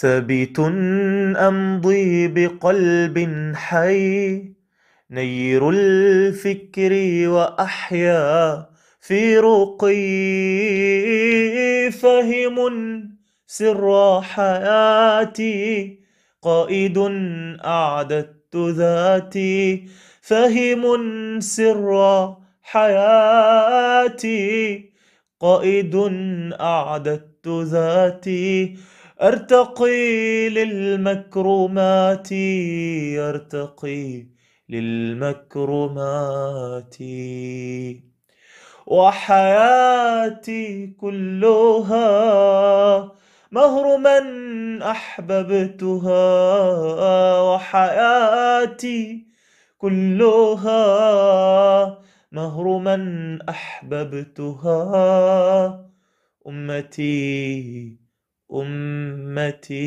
ثابت أمضي بقلب حي نير الفكر وأحيا في رقي فهم سر حياتي قائد أعددت ذاتي فهم سر حياتي قائد أعددت ذاتي أرتقي للمكرمات أرتقي للمكرمات وحياتي كلها مهر من أحببتها وحياتي كلها مهر من أحببتها أمتي أمتي